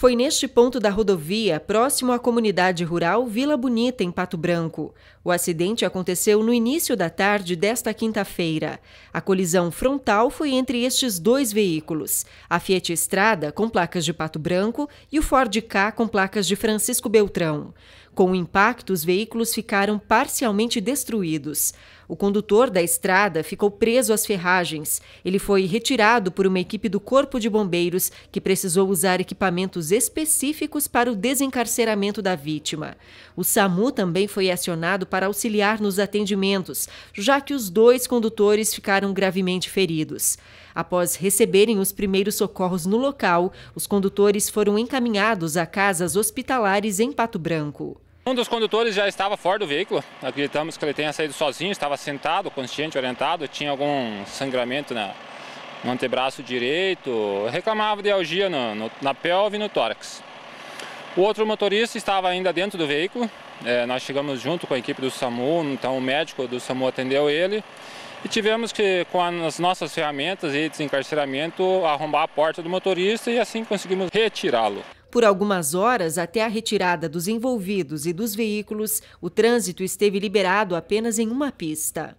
Foi neste ponto da rodovia, próximo à comunidade rural Vila Bonita, em Pato Branco. O acidente aconteceu no início da tarde desta quinta-feira. A colisão frontal foi entre estes dois veículos: a Fiat Estrada, com placas de Pato Branco, e o Ford K, com placas de Francisco Beltrão. Com o impacto, os veículos ficaram parcialmente destruídos. O condutor da estrada ficou preso às ferragens. Ele foi retirado por uma equipe do Corpo de Bombeiros, que precisou usar equipamentos específicos para o desencarceramento da vítima. O SAMU também foi acionado para auxiliar nos atendimentos, já que os dois condutores ficaram gravemente feridos. Após receberem os primeiros socorros no local, os condutores foram encaminhados a casas hospitalares em Pato Branco. Um dos condutores já estava fora do veículo, acreditamos que ele tenha saído sozinho, estava sentado, consciente, orientado, tinha algum sangramento na, no antebraço direito, reclamava de algia no, no, na pelve e no tórax. O outro motorista estava ainda dentro do veículo, é, nós chegamos junto com a equipe do SAMU, então o médico do SAMU atendeu ele e tivemos que, com as nossas ferramentas e desencarceramento, arrombar a porta do motorista e assim conseguimos retirá-lo. Por algumas horas, até a retirada dos envolvidos e dos veículos, o trânsito esteve liberado apenas em uma pista.